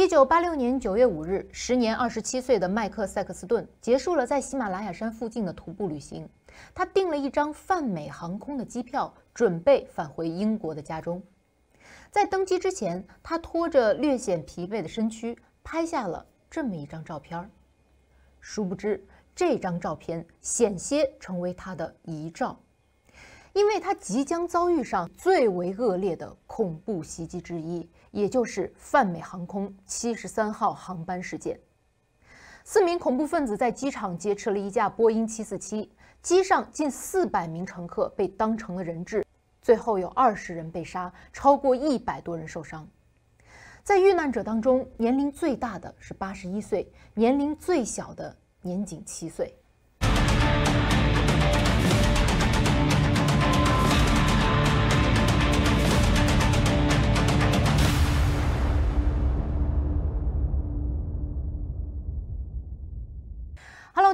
一九八六年九月五日，时年二十七岁的麦克塞克斯顿结束了在喜马拉雅山附近的徒步旅行。他订了一张泛美航空的机票，准备返回英国的家中。在登机之前，他拖着略显疲惫的身躯，拍下了这么一张照片。殊不知，这张照片险些成为他的遗照。因为他即将遭遇上最为恶劣的恐怖袭击之一，也就是泛美航空七十三号航班事件。四名恐怖分子在机场劫持了一架波音七四七，机上近四百名乘客被当成了人质。最后有二十人被杀，超过一百多人受伤。在遇难者当中，年龄最大的是八十一岁，年龄最小的年仅七岁。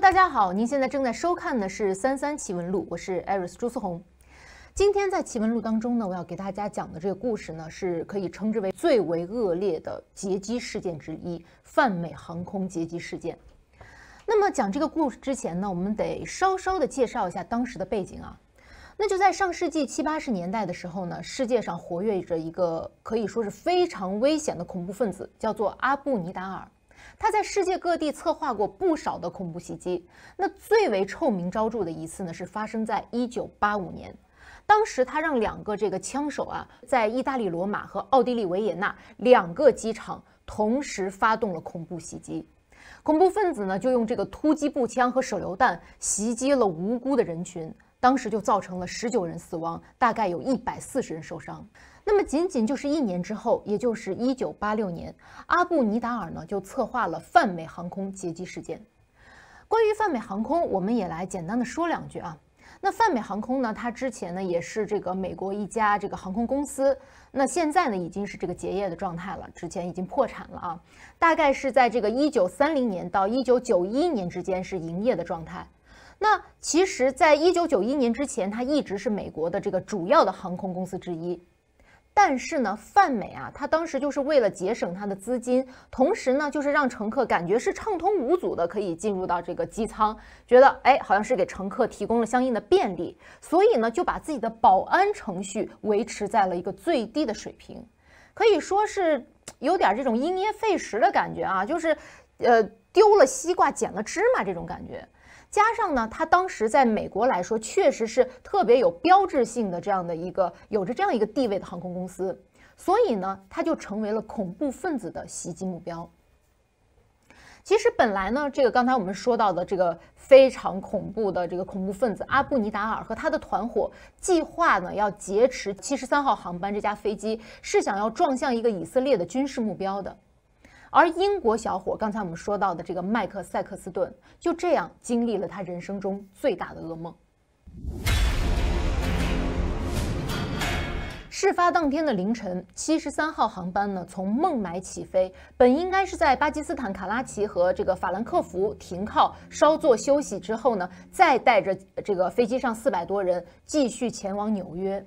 大家好，您现在正在收看的是《三三奇闻录》，我是艾瑞斯朱思红。今天在奇闻录当中呢，我要给大家讲的这个故事呢，是可以称之为最为恶劣的劫机事件之一——泛美航空劫机事件。那么讲这个故事之前呢，我们得稍稍的介绍一下当时的背景啊。那就在上世纪七八十年代的时候呢，世界上活跃着一个可以说是非常危险的恐怖分子，叫做阿布尼达尔。他在世界各地策划过不少的恐怖袭击，那最为臭名昭著的一次呢，是发生在一九八五年，当时他让两个这个枪手啊，在意大利罗马和奥地利维也纳两个机场同时发动了恐怖袭击，恐怖分子呢就用这个突击步枪和手榴弹袭击了无辜的人群，当时就造成了十九人死亡，大概有一百四十人受伤。那么仅仅就是一年之后，也就是一九八六年，阿布尼达尔呢就策划了泛美航空劫机事件。关于泛美航空，我们也来简单的说两句啊。那泛美航空呢，它之前呢也是这个美国一家这个航空公司，那现在呢已经是这个结业的状态了，之前已经破产了啊。大概是在这个一九三零年到一九九一年之间是营业的状态。那其实，在一九九一年之前，它一直是美国的这个主要的航空公司之一。但是呢，泛美啊，它当时就是为了节省它的资金，同时呢，就是让乘客感觉是畅通无阻的可以进入到这个机舱，觉得哎，好像是给乘客提供了相应的便利，所以呢，就把自己的保安程序维持在了一个最低的水平，可以说是有点这种因噎废食的感觉啊，就是，呃，丢了西瓜捡了芝麻这种感觉。加上呢，它当时在美国来说确实是特别有标志性的这样的一个有着这样一个地位的航空公司，所以呢，它就成为了恐怖分子的袭击目标。其实本来呢，这个刚才我们说到的这个非常恐怖的这个恐怖分子阿布尼达尔和他的团伙计划呢，要劫持73号航班，这架飞机是想要撞向一个以色列的军事目标的。而英国小伙刚才我们说到的这个麦克塞克斯顿，就这样经历了他人生中最大的噩梦。事发当天的凌晨，七十三号航班呢从孟买起飞，本应该是在巴基斯坦卡拉奇和这个法兰克福停靠稍作休息之后呢，再带着这个飞机上四百多人继续前往纽约。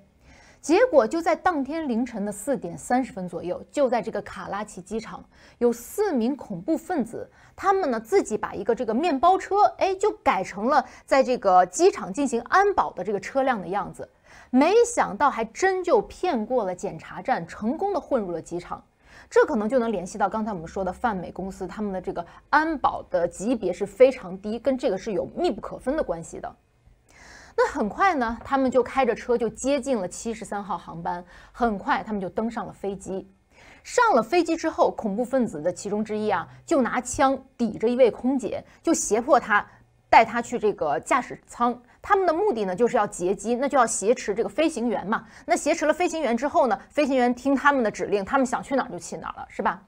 结果就在当天凌晨的四点三十分左右，就在这个卡拉奇机场，有四名恐怖分子，他们呢自己把一个这个面包车，哎，就改成了在这个机场进行安保的这个车辆的样子，没想到还真就骗过了检查站，成功的混入了机场。这可能就能联系到刚才我们说的泛美公司，他们的这个安保的级别是非常低，跟这个是有密不可分的关系的。那很快呢，他们就开着车就接近了七十三号航班。很快，他们就登上了飞机。上了飞机之后，恐怖分子的其中之一啊，就拿枪抵着一位空姐，就胁迫她带她去这个驾驶舱。他们的目的呢，就是要劫机，那就要挟持这个飞行员嘛。那挟持了飞行员之后呢，飞行员听他们的指令，他们想去哪儿就去哪儿了，是吧？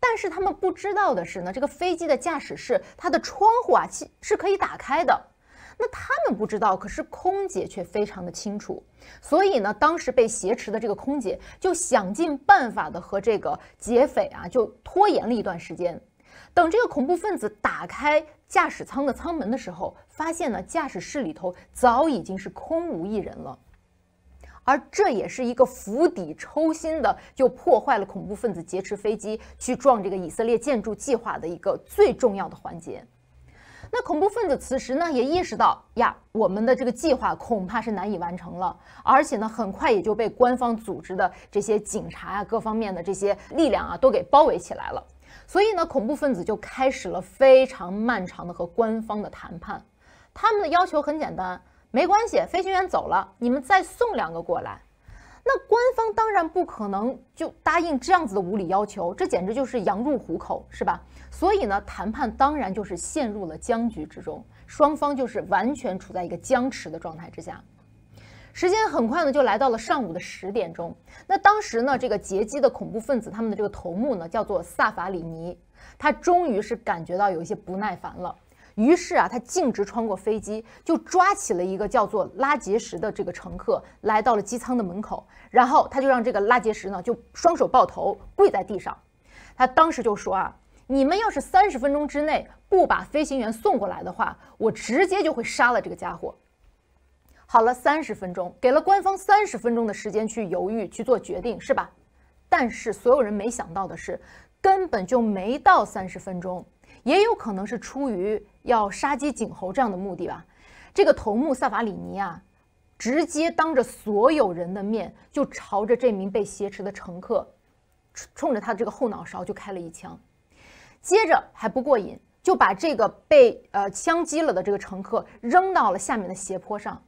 但是他们不知道的是呢，这个飞机的驾驶室它的窗户啊，其是可以打开的。那他们不知道，可是空姐却非常的清楚。所以呢，当时被挟持的这个空姐就想尽办法的和这个劫匪啊就拖延了一段时间。等这个恐怖分子打开驾驶舱的舱门的时候，发现呢驾驶室里头早已经是空无一人了。而这也是一个釜底抽薪的，就破坏了恐怖分子劫持飞机去撞这个以色列建筑计划的一个最重要的环节。那恐怖分子此时呢，也意识到呀，我们的这个计划恐怕是难以完成了，而且呢，很快也就被官方组织的这些警察啊、各方面的这些力量啊，都给包围起来了。所以呢，恐怖分子就开始了非常漫长的和官方的谈判。他们的要求很简单，没关系，飞行员走了，你们再送两个过来。那官方当然不可能就答应这样子的无理要求，这简直就是羊入虎口，是吧？所以呢，谈判当然就是陷入了僵局之中，双方就是完全处在一个僵持的状态之下。时间很快呢，就来到了上午的十点钟。那当时呢，这个劫机的恐怖分子他们的这个头目呢，叫做萨法里尼，他终于是感觉到有一些不耐烦了。于是啊，他径直穿过飞机，就抓起了一个叫做拉杰什的这个乘客，来到了机舱的门口。然后他就让这个拉杰什呢，就双手抱头跪在地上。他当时就说啊：“你们要是三十分钟之内不把飞行员送过来的话，我直接就会杀了这个家伙。”好了，三十分钟，给了官方三十分钟的时间去犹豫去做决定，是吧？但是所有人没想到的是，根本就没到三十分钟。也有可能是出于要杀鸡儆猴这样的目的吧。这个头目萨法里尼啊，直接当着所有人的面，就朝着这名被挟持的乘客，冲着他的这个后脑勺就开了一枪。接着还不过瘾，就把这个被呃枪击了的这个乘客扔到了下面的斜坡上。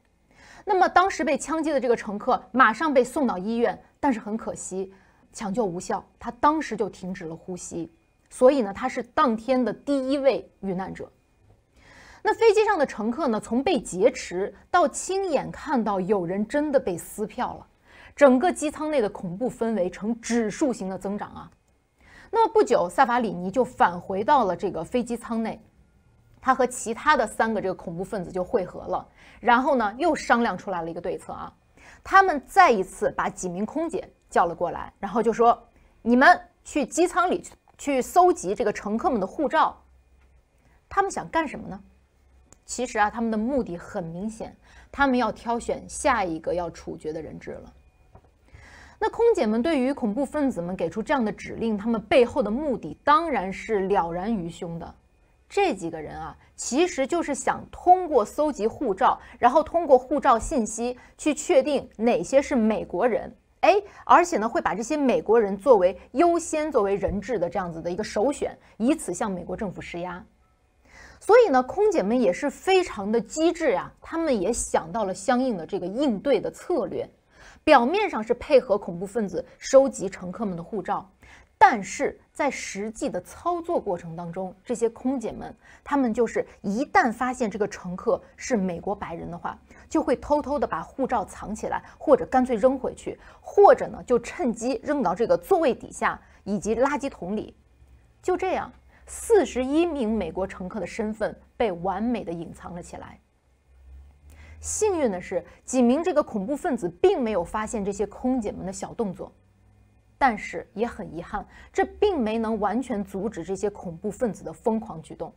那么当时被枪击的这个乘客马上被送到医院，但是很可惜，抢救无效，他当时就停止了呼吸。所以呢，他是当天的第一位遇难者。那飞机上的乘客呢，从被劫持到亲眼看到有人真的被撕票了，整个机舱内的恐怖氛围呈指数型的增长啊。那么不久，萨法里尼就返回到了这个飞机舱内，他和其他的三个这个恐怖分子就会合了，然后呢，又商量出来了一个对策啊。他们再一次把几名空姐叫了过来，然后就说：“你们去机舱里去。”去搜集这个乘客们的护照，他们想干什么呢？其实啊，他们的目的很明显，他们要挑选下一个要处决的人质了。那空姐们对于恐怖分子们给出这样的指令，他们背后的目的当然是了然于胸的。这几个人啊，其实就是想通过搜集护照，然后通过护照信息去确定哪些是美国人。哎，而且呢，会把这些美国人作为优先、作为人质的这样子的一个首选，以此向美国政府施压。所以呢，空姐们也是非常的机智呀，他们也想到了相应的这个应对的策略，表面上是配合恐怖分子收集乘客们的护照。但是在实际的操作过程当中，这些空姐们，他们就是一旦发现这个乘客是美国白人的话，就会偷偷的把护照藏起来，或者干脆扔回去，或者呢就趁机扔到这个座位底下以及垃圾桶里。就这样，四十一名美国乘客的身份被完美的隐藏了起来。幸运的是，几名这个恐怖分子并没有发现这些空姐们的小动作。但是也很遗憾，这并没能完全阻止这些恐怖分子的疯狂举动。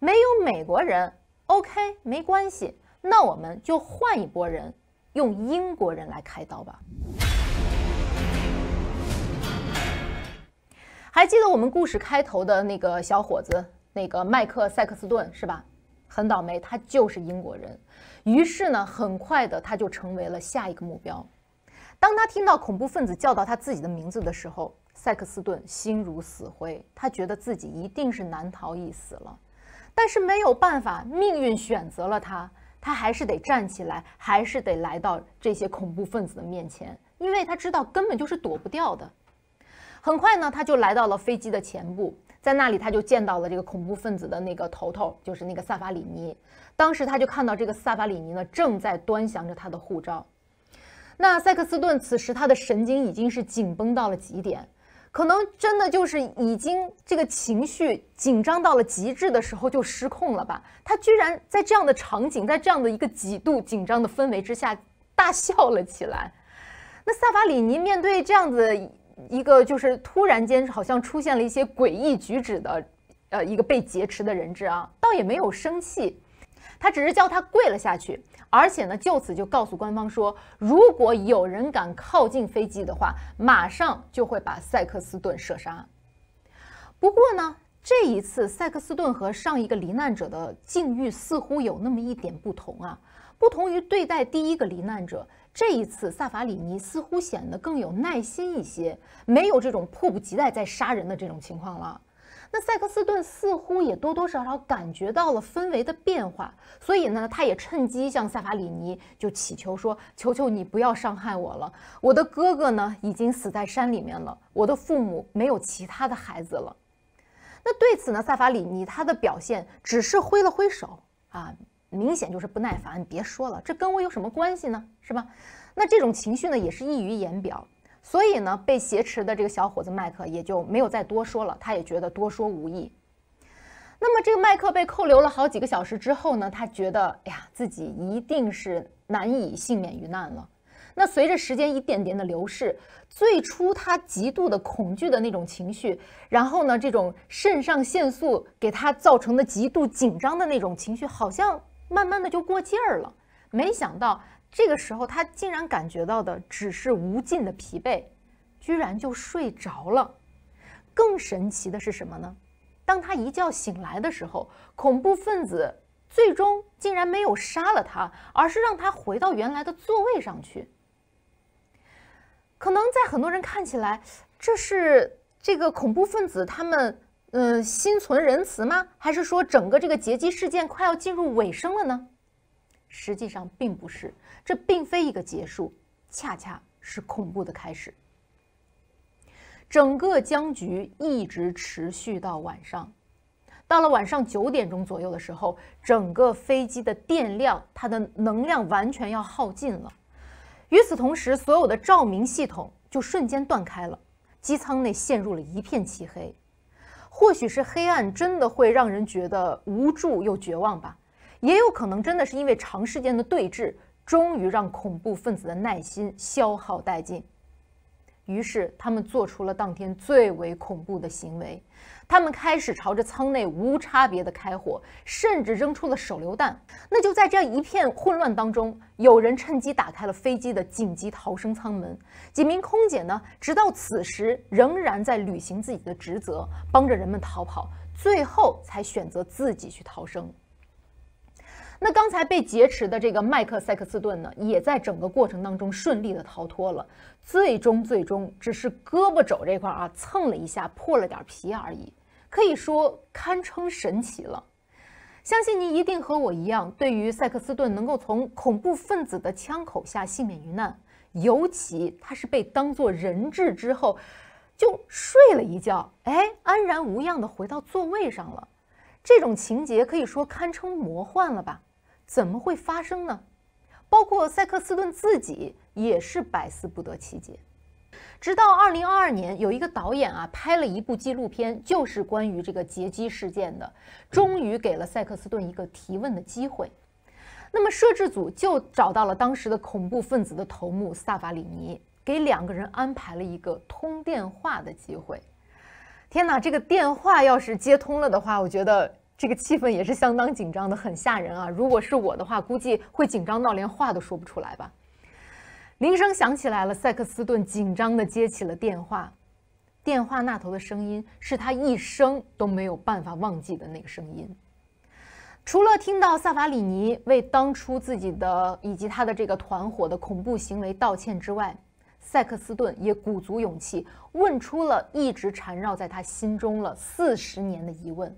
没有美国人，OK，没关系，那我们就换一波人，用英国人来开刀吧。还记得我们故事开头的那个小伙子，那个麦克塞克斯顿是吧？很倒霉，他就是英国人。于是呢，很快的他就成为了下一个目标。当他听到恐怖分子叫到他自己的名字的时候，塞克斯顿心如死灰，他觉得自己一定是难逃一死了。但是没有办法，命运选择了他，他还是得站起来，还是得来到这些恐怖分子的面前，因为他知道根本就是躲不掉的。很快呢，他就来到了飞机的前部，在那里他就见到了这个恐怖分子的那个头头，就是那个萨法里尼。当时他就看到这个萨法里尼呢，正在端详着他的护照。那塞克斯顿此时他的神经已经是紧绷到了极点，可能真的就是已经这个情绪紧张到了极致的时候就失控了吧？他居然在这样的场景，在这样的一个极度紧张的氛围之下大笑了起来。那萨法里尼面对这样子一个就是突然间好像出现了一些诡异举止的呃一个被劫持的人质啊，倒也没有生气，他只是叫他跪了下去。而且呢，就此就告诉官方说，如果有人敢靠近飞机的话，马上就会把塞克斯顿射杀。不过呢，这一次塞克斯顿和上一个罹难者的境遇似乎有那么一点不同啊，不同于对待第一个罹难者，这一次萨法里尼似乎显得更有耐心一些，没有这种迫不及待在杀人的这种情况了。那塞克斯顿似乎也多多少少感觉到了氛围的变化，所以呢，他也趁机向萨法里尼就祈求说：“求求你不要伤害我了，我的哥哥呢已经死在山里面了，我的父母没有其他的孩子了。”那对此呢，萨法里尼他的表现只是挥了挥手啊，明显就是不耐烦，别说了，这跟我有什么关系呢？是吧？那这种情绪呢，也是溢于言表。所以呢，被挟持的这个小伙子麦克也就没有再多说了，他也觉得多说无益。那么，这个麦克被扣留了好几个小时之后呢，他觉得，哎呀，自己一定是难以幸免于难了。那随着时间一点点的流逝，最初他极度的恐惧的那种情绪，然后呢，这种肾上腺素给他造成的极度紧张的那种情绪，好像慢慢的就过劲儿了。没想到。这个时候，他竟然感觉到的只是无尽的疲惫，居然就睡着了。更神奇的是什么呢？当他一觉醒来的时候，恐怖分子最终竟然没有杀了他，而是让他回到原来的座位上去。可能在很多人看起来，这是这个恐怖分子他们嗯心存仁慈吗？还是说整个这个劫机事件快要进入尾声了呢？实际上并不是。这并非一个结束，恰恰是恐怖的开始。整个僵局一直持续到晚上，到了晚上九点钟左右的时候，整个飞机的电量，它的能量完全要耗尽了。与此同时，所有的照明系统就瞬间断开了，机舱内陷入了一片漆黑。或许是黑暗真的会让人觉得无助又绝望吧，也有可能真的是因为长时间的对峙。终于让恐怖分子的耐心消耗殆尽，于是他们做出了当天最为恐怖的行为，他们开始朝着舱内无差别的开火，甚至扔出了手榴弹。那就在这一片混乱当中，有人趁机打开了飞机的紧急逃生舱门。几名空姐呢，直到此时仍然在履行自己的职责，帮着人们逃跑，最后才选择自己去逃生。那刚才被劫持的这个麦克塞克斯顿呢，也在整个过程当中顺利的逃脱了，最终最终只是胳膊肘这块啊蹭了一下，破了点皮而已，可以说堪称神奇了。相信您一定和我一样，对于塞克斯顿能够从恐怖分子的枪口下幸免于难，尤其他是被当做人质之后，就睡了一觉，哎，安然无恙的回到座位上了。这种情节可以说堪称魔幻了吧？怎么会发生呢？包括塞克斯顿自己也是百思不得其解。直到二零二二年，有一个导演啊拍了一部纪录片，就是关于这个劫机事件的，终于给了塞克斯顿一个提问的机会。那么摄制组就找到了当时的恐怖分子的头目萨法里尼，给两个人安排了一个通电话的机会。天哪，这个电话要是接通了的话，我觉得这个气氛也是相当紧张的，很吓人啊！如果是我的话，估计会紧张到连话都说不出来吧。铃声响起来了，塞克斯顿紧张的接起了电话，电话那头的声音是他一生都没有办法忘记的那个声音。除了听到萨法里尼为当初自己的以及他的这个团伙的恐怖行为道歉之外。塞克斯顿也鼓足勇气问出了一直缠绕在他心中了四十年的疑问：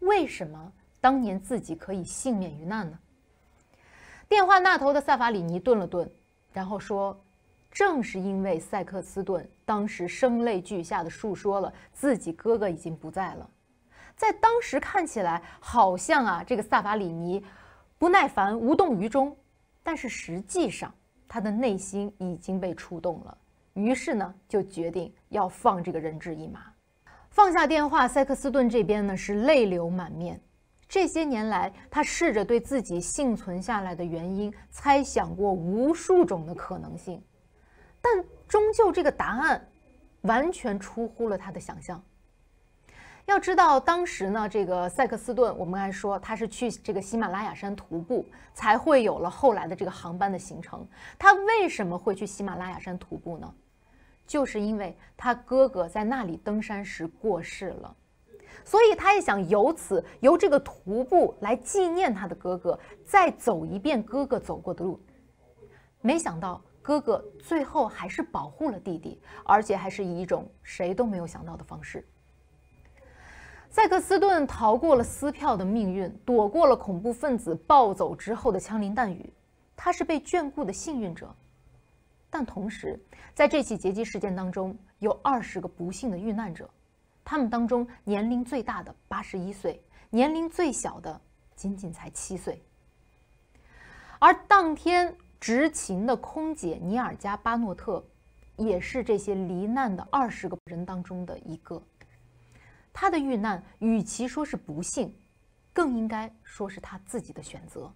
为什么当年自己可以幸免于难呢？电话那头的萨法里尼顿了顿，然后说：“正是因为塞克斯顿当时声泪俱下的诉说了自己哥哥已经不在了，在当时看起来好像啊，这个萨法里尼不耐烦、无动于衷，但是实际上。”他的内心已经被触动了，于是呢，就决定要放这个人质一马。放下电话，塞克斯顿这边呢是泪流满面。这些年来，他试着对自己幸存下来的原因猜想过无数种的可能性，但终究这个答案完全出乎了他的想象。要知道，当时呢，这个塞克斯顿，我们刚才说他是去这个喜马拉雅山徒步，才会有了后来的这个航班的行程。他为什么会去喜马拉雅山徒步呢？就是因为他哥哥在那里登山时过世了，所以他也想由此由这个徒步来纪念他的哥哥，再走一遍哥哥走过的路。没想到哥哥最后还是保护了弟弟，而且还是以一种谁都没有想到的方式。塞克斯顿逃过了撕票的命运，躲过了恐怖分子暴走之后的枪林弹雨，他是被眷顾的幸运者。但同时，在这起劫机事件当中，有二十个不幸的遇难者，他们当中年龄最大的八十一岁，年龄最小的仅仅才七岁。而当天执勤的空姐尼尔加巴诺特，也是这些罹难的二十个人当中的一个。他的遇难与其说是不幸，更应该说是他自己的选择。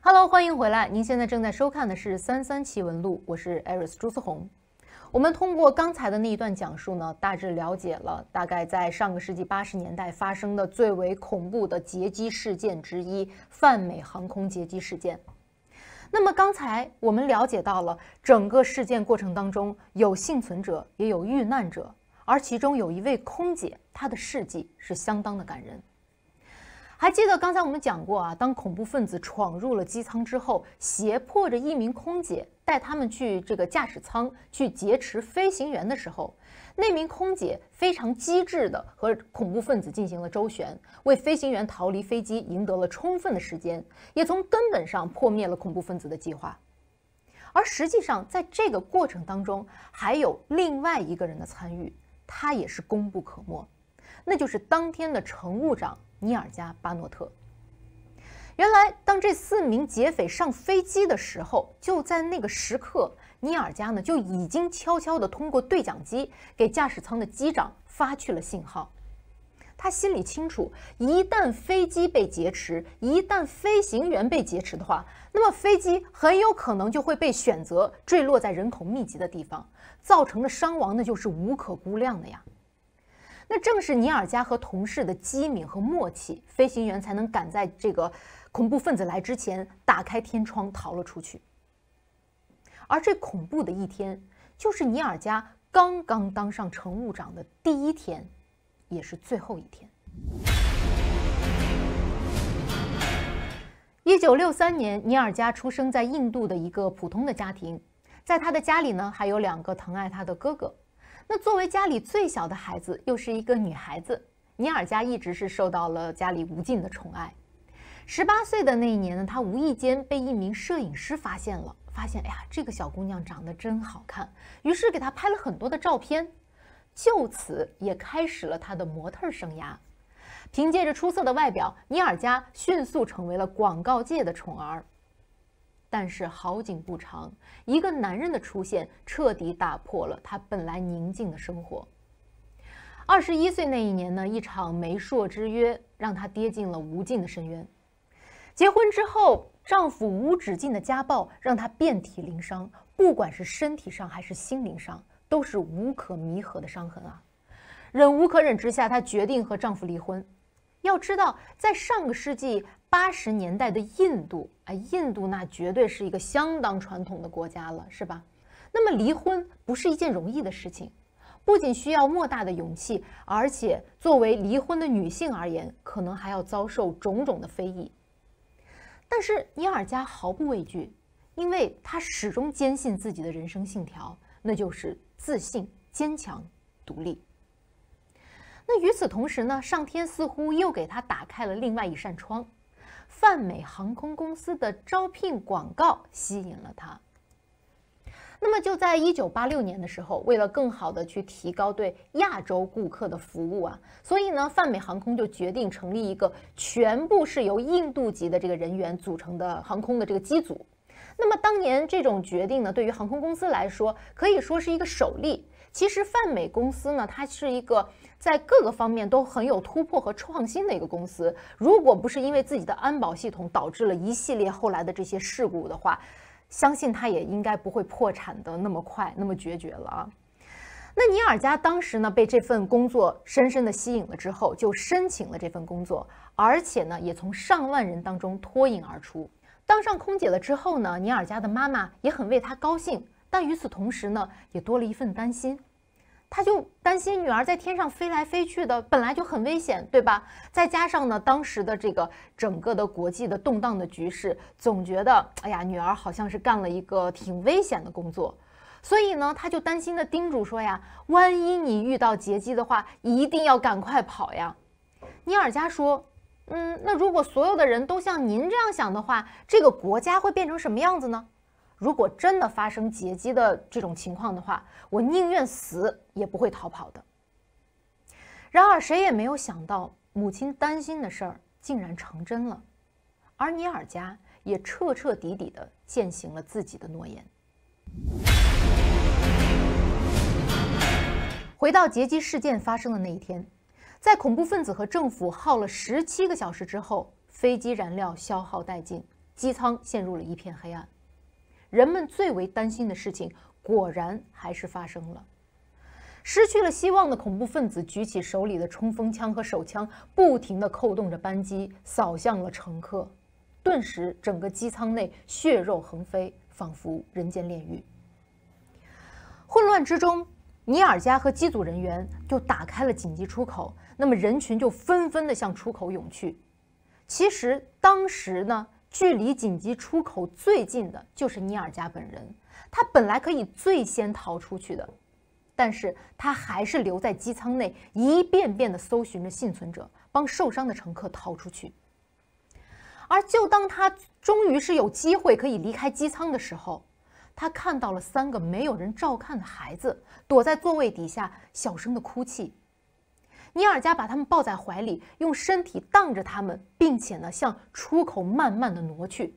Hello，欢迎回来，您现在正在收看的是《三三奇闻录》，我是 Eris 朱思红。我们通过刚才的那一段讲述呢，大致了解了大概在上个世纪八十年代发生的最为恐怖的劫机事件之一——泛美航空劫机事件。那么刚才我们了解到了，整个事件过程当中有幸存者，也有遇难者，而其中有一位空姐，她的事迹是相当的感人。还记得刚才我们讲过啊，当恐怖分子闯入了机舱之后，胁迫着一名空姐带他们去这个驾驶舱去劫持飞行员的时候，那名空姐非常机智的和恐怖分子进行了周旋，为飞行员逃离飞机赢得了充分的时间，也从根本上破灭了恐怖分子的计划。而实际上，在这个过程当中，还有另外一个人的参与，他也是功不可没，那就是当天的乘务长。尼尔加巴诺特。原来，当这四名劫匪上飞机的时候，就在那个时刻，尼尔加呢就已经悄悄地通过对讲机给驾驶舱的机长发去了信号。他心里清楚，一旦飞机被劫持，一旦飞行员被劫持的话，那么飞机很有可能就会被选择坠落在人口密集的地方，造成的伤亡那就是无可估量的呀。那正是尼尔加和同事的机敏和默契，飞行员才能赶在这个恐怖分子来之前打开天窗逃了出去。而这恐怖的一天，就是尼尔加刚刚当上乘务长的第一天，也是最后一天。一九六三年，尼尔加出生在印度的一个普通的家庭，在他的家里呢，还有两个疼爱他的哥哥。那作为家里最小的孩子，又是一个女孩子，尼尔加一直是受到了家里无尽的宠爱。十八岁的那一年呢，她无意间被一名摄影师发现了，发现，哎呀，这个小姑娘长得真好看，于是给她拍了很多的照片，就此也开始了她的模特生涯。凭借着出色的外表，尼尔加迅速成为了广告界的宠儿。但是好景不长，一个男人的出现彻底打破了她本来宁静的生活。二十一岁那一年呢，一场媒妁之约让她跌进了无尽的深渊。结婚之后，丈夫无止境的家暴让她遍体鳞伤，不管是身体上还是心灵上，都是无可弥合的伤痕啊！忍无可忍之下，她决定和丈夫离婚。要知道，在上个世纪八十年代的印度啊，印度那绝对是一个相当传统的国家了，是吧？那么离婚不是一件容易的事情，不仅需要莫大的勇气，而且作为离婚的女性而言，可能还要遭受种种的非议。但是尼尔加毫不畏惧，因为他始终坚信自己的人生信条，那就是自信、坚强、独立。那与此同时呢，上天似乎又给他打开了另外一扇窗，泛美航空公司的招聘广告吸引了他。那么就在一九八六年的时候，为了更好的去提高对亚洲顾客的服务啊，所以呢，泛美航空就决定成立一个全部是由印度籍的这个人员组成的航空的这个机组。那么当年这种决定呢，对于航空公司来说，可以说是一个首例。其实泛美公司呢，它是一个在各个方面都很有突破和创新的一个公司。如果不是因为自己的安保系统导致了一系列后来的这些事故的话，相信它也应该不会破产的那么快、那么决绝了啊。那尼尔加当时呢，被这份工作深深的吸引了之后，就申请了这份工作，而且呢，也从上万人当中脱颖而出。当上空姐了之后呢，尼尔加的妈妈也很为她高兴，但与此同时呢，也多了一份担心。她就担心女儿在天上飞来飞去的本来就很危险，对吧？再加上呢，当时的这个整个的国际的动荡的局势，总觉得哎呀，女儿好像是干了一个挺危险的工作，所以呢，她就担心的叮嘱说呀，万一你遇到劫机的话，一定要赶快跑呀。尼尔加说。嗯，那如果所有的人都像您这样想的话，这个国家会变成什么样子呢？如果真的发生劫机的这种情况的话，我宁愿死也不会逃跑的。然而，谁也没有想到，母亲担心的事儿竟然成真了，而尼尔家也彻彻底底的践行了自己的诺言。回到劫机事件发生的那一天。在恐怖分子和政府耗了十七个小时之后，飞机燃料消耗殆尽，机舱陷入了一片黑暗。人们最为担心的事情果然还是发生了。失去了希望的恐怖分子举起手里的冲锋枪和手枪，不停的扣动着扳机，扫向了乘客。顿时，整个机舱内血肉横飞，仿佛人间炼狱。混乱之中，尼尔加和机组人员就打开了紧急出口。那么人群就纷纷地向出口涌去。其实当时呢，距离紧急出口最近的就是尼尔加本人，他本来可以最先逃出去的，但是他还是留在机舱内，一遍遍地搜寻着幸存者，帮受伤的乘客逃出去。而就当他终于是有机会可以离开机舱的时候，他看到了三个没有人照看的孩子躲在座位底下，小声地哭泣。尼尔加把他们抱在怀里，用身体挡着他们，并且呢向出口慢慢的挪去。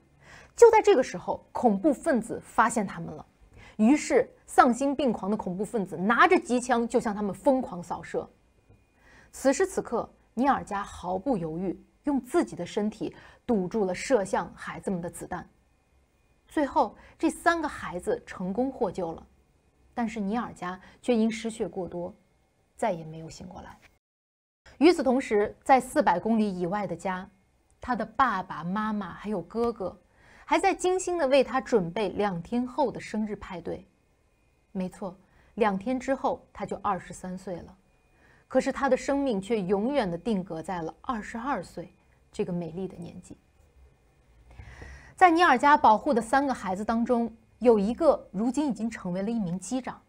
就在这个时候，恐怖分子发现他们了，于是丧心病狂的恐怖分子拿着机枪就向他们疯狂扫射。此时此刻，尼尔加毫不犹豫用自己的身体堵住了射向孩子们的子弹。最后，这三个孩子成功获救了，但是尼尔加却因失血过多，再也没有醒过来。与此同时，在四百公里以外的家，他的爸爸妈妈还有哥哥，还在精心的为他准备两天后的生日派对。没错，两天之后他就二十三岁了，可是他的生命却永远的定格在了二十二岁这个美丽的年纪。在尼尔家保护的三个孩子当中，有一个如今已经成为了一名机长。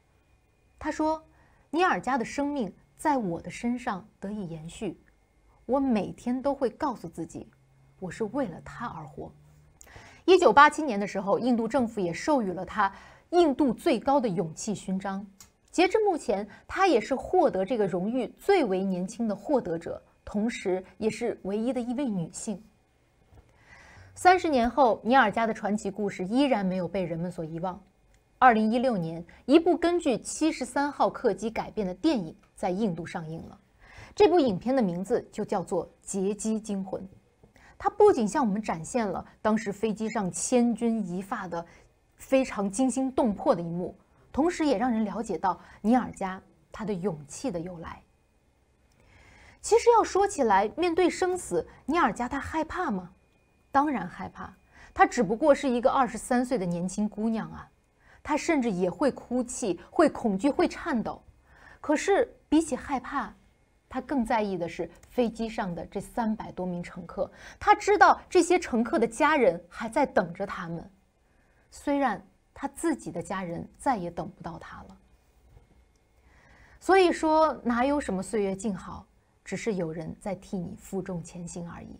他说：“尼尔家的生命。”在我的身上得以延续。我每天都会告诉自己，我是为了他而活。1987年的时候，印度政府也授予了他印度最高的勇气勋章。截至目前，他也是获得这个荣誉最为年轻的获得者，同时也是唯一的一位女性。三十年后，尼尔加的传奇故事依然没有被人们所遗忘。二零一六年，一部根据七十三号客机改编的电影在印度上映了。这部影片的名字就叫做《劫机惊魂》。它不仅向我们展现了当时飞机上千钧一发的、非常惊心动魄的一幕，同时也让人了解到尼尔加他的勇气的由来。其实要说起来，面对生死，尼尔加他害怕吗？当然害怕。他只不过是一个二十三岁的年轻姑娘啊。他甚至也会哭泣，会恐惧，会颤抖。可是比起害怕，他更在意的是飞机上的这三百多名乘客。他知道这些乘客的家人还在等着他们，虽然他自己的家人再也等不到他了。所以说，哪有什么岁月静好，只是有人在替你负重前行而已。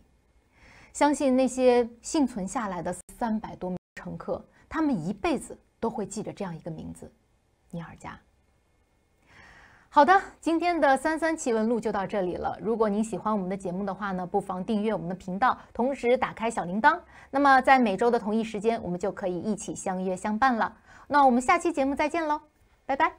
相信那些幸存下来的三百多名乘客，他们一辈子。都会记着这样一个名字，尼尔加。好的，今天的三三奇闻录就到这里了。如果您喜欢我们的节目的话呢，不妨订阅我们的频道，同时打开小铃铛。那么在每周的同一时间，我们就可以一起相约相伴了。那我们下期节目再见喽，拜拜。